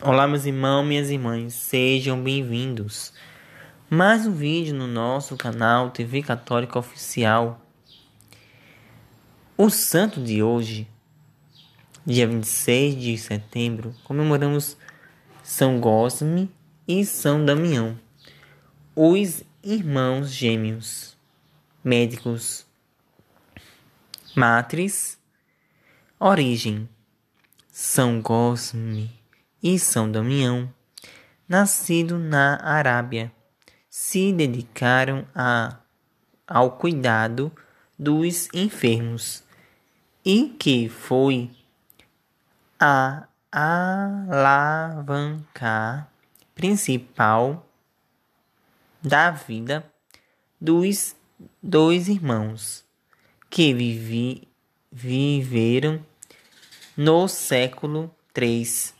Olá, meus irmãos, minhas irmãs, sejam bem-vindos. Mais um vídeo no nosso canal TV Católica Oficial. O santo de hoje, dia 26 de setembro, comemoramos São Gosme e São Damião, os irmãos gêmeos, médicos, matres, origem, São Gosme e São Damião, nascido na Arábia, se dedicaram a, ao cuidado dos enfermos e que foi a alavancar principal da vida dos dois irmãos que vivi, viveram no século III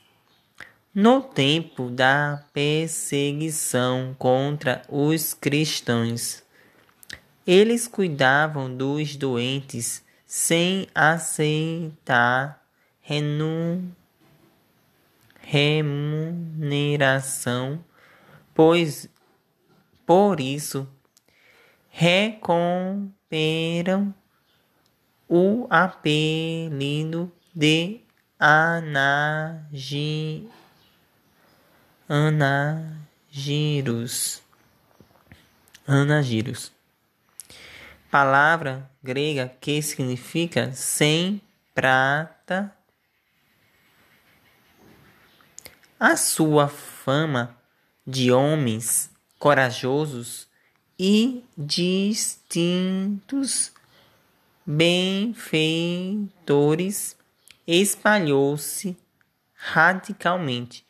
no tempo da perseguição contra os cristãos, eles cuidavam dos doentes sem aceitar remuneração, pois por isso recomperam o apelido de anagin Ana Anagiros. Palavra grega que significa sem prata. A sua fama de homens corajosos e distintos benfeitores espalhou-se radicalmente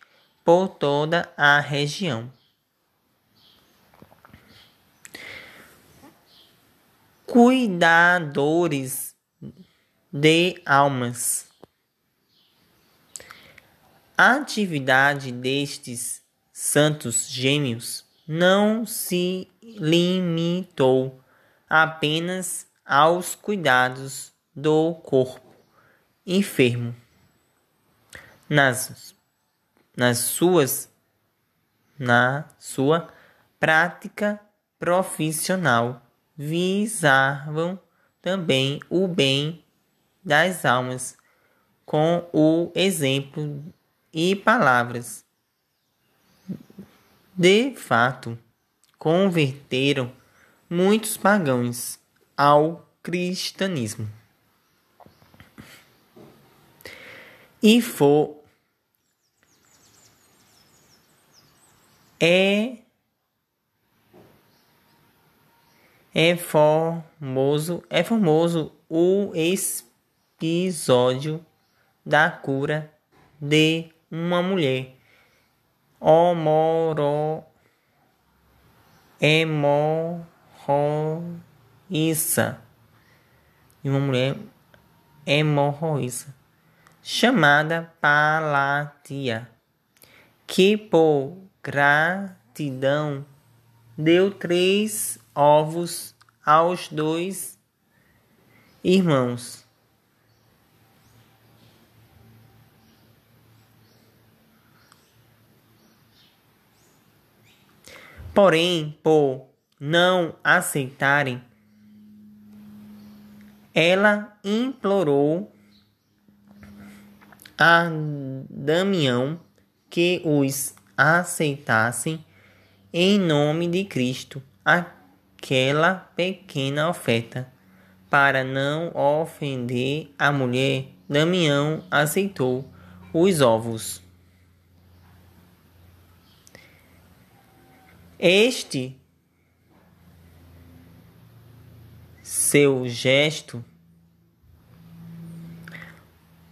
por toda a região. Cuidadores de almas. A atividade destes santos gêmeos não se limitou apenas aos cuidados do corpo enfermo nas nas suas na sua prática profissional visavam também o bem das almas com o exemplo e palavras. De fato, converteram muitos pagãos ao cristianismo. E foi é é formoso, é formoso o episódio da cura de uma mulher homoro hemorroíça e uma mulher hemorroíça chamada Palatia que por Gratidão. Deu três ovos aos dois irmãos. Porém, por não aceitarem, ela implorou a Damião que os aceitassem, em nome de Cristo, aquela pequena oferta. Para não ofender a mulher, Damião aceitou os ovos. Este seu gesto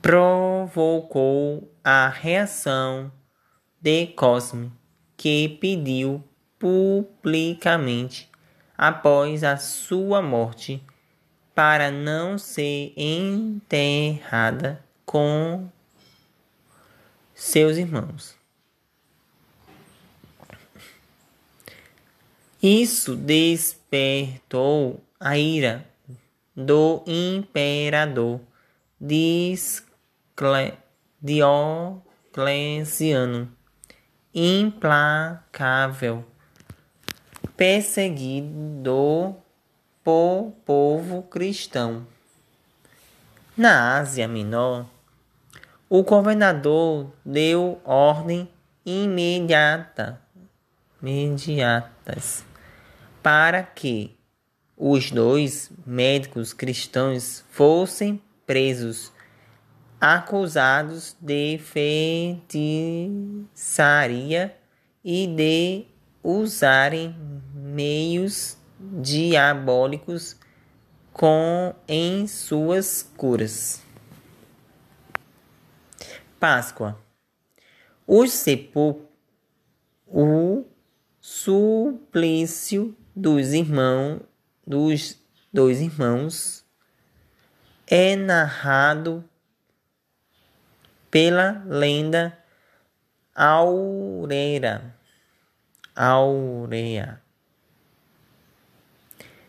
provocou a reação de Cosme, que pediu publicamente, após a sua morte, para não ser enterrada com seus irmãos. Isso despertou a ira do imperador Diocleciano implacável, perseguido por povo cristão. Na Ásia Menor, o governador deu ordem imediata, imediatas, para que os dois médicos cristãos fossem presos acusados de feitiçaria e de usarem meios diabólicos com em suas curas. Páscoa. O sepulcro, o suplício dos irmãos dos dois irmãos é narrado pela lenda Aureira. Aurea.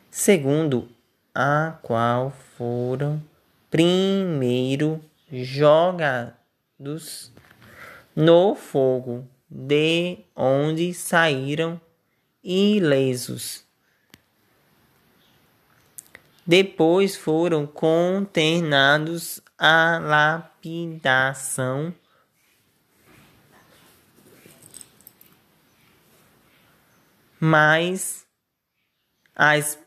Segundo a qual foram primeiro jogados no fogo, de onde saíram ilesos. Depois foram condenados à lapidação. Mas as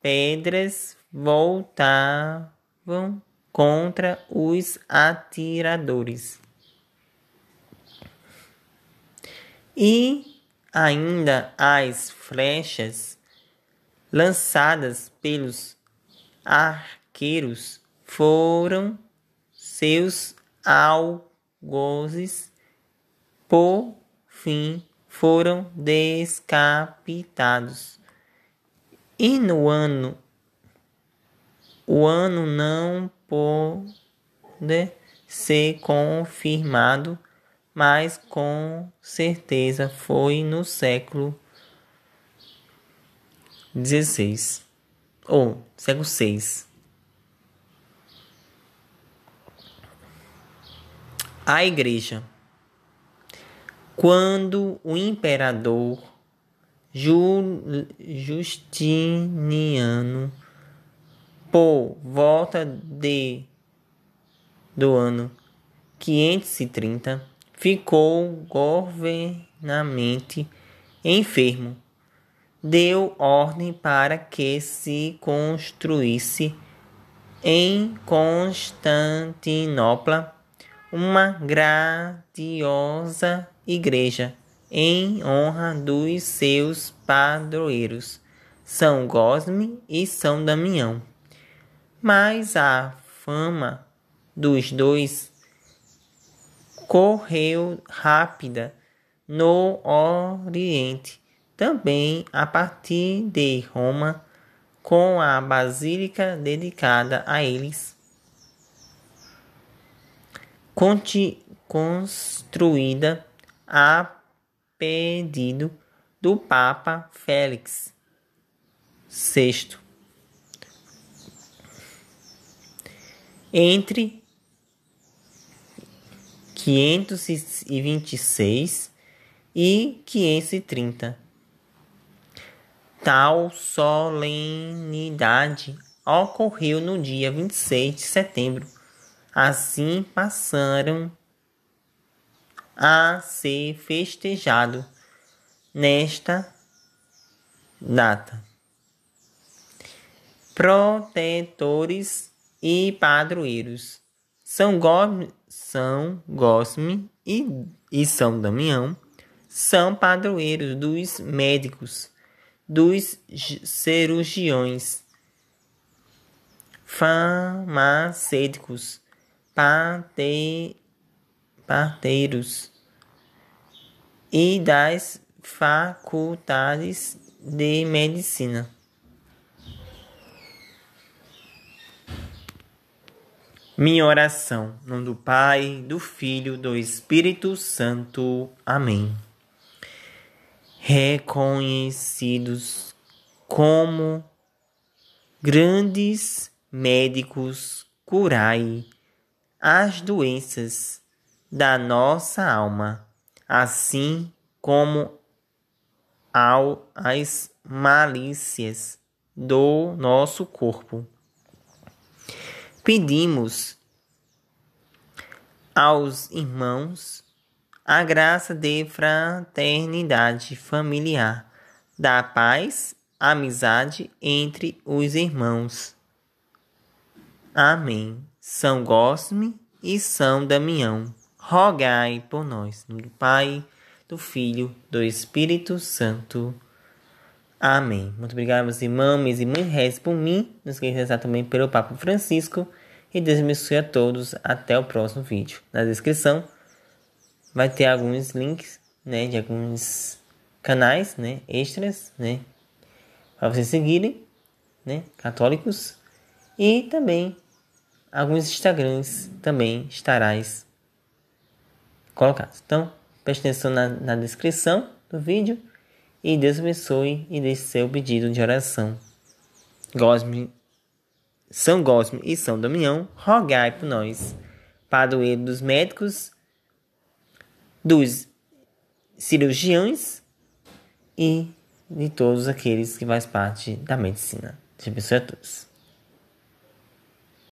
pedras voltavam contra os atiradores. E ainda as flechas lançadas pelos arqueiros foram seus algozes, por fim foram decapitados. E no ano, o ano não pode ser confirmado, mas com certeza foi no século XVI. Ou, século cego 6. A igreja. Quando o imperador Justiniano, por volta de do ano 530, ficou governamente enfermo deu ordem para que se construísse em Constantinopla uma grandiosa igreja em honra dos seus padroeiros, São Gosme e São Damião. Mas a fama dos dois correu rápida no Oriente também a partir de Roma, com a basílica dedicada a eles, construída a pedido do Papa Félix VI. Entre 526 e 530 Tal solenidade ocorreu no dia 26 de setembro. Assim passaram a ser festejado nesta data. Protetores e padroeiros. São, Go São Gosme e, e São Damião são padroeiros dos médicos dos cirurgiões, farmacêuticos, parte, parteiros e das faculdades de medicina. Minha oração, nome do Pai, do Filho, do Espírito Santo. Amém reconhecidos como grandes médicos curai as doenças da nossa alma, assim como ao, as malícias do nosso corpo. Pedimos aos irmãos a graça de fraternidade familiar, da paz, amizade entre os irmãos. Amém. São Gosme e São Damião, rogai por nós, do Pai, do Filho, do Espírito Santo. Amém. Muito obrigado, meus irmãos, minhas irmãs, reze por mim. Não esqueça rezar também pelo Papa Francisco. E Deus abençoe a todos. Até o próximo vídeo. Na descrição vai ter alguns links, né, de alguns canais, né, extras, né, para vocês seguirem, né, católicos e também alguns Instagrams também estarás colocados. Então, preste atenção na, na descrição do vídeo e Deus abençoe e deixe seu pedido de oração. Gosme, São Gosme e São Damião, rogai por nós. Padroeiro dos médicos dos cirurgiões e de todos aqueles que faz parte da medicina. Deus abençoe a todos.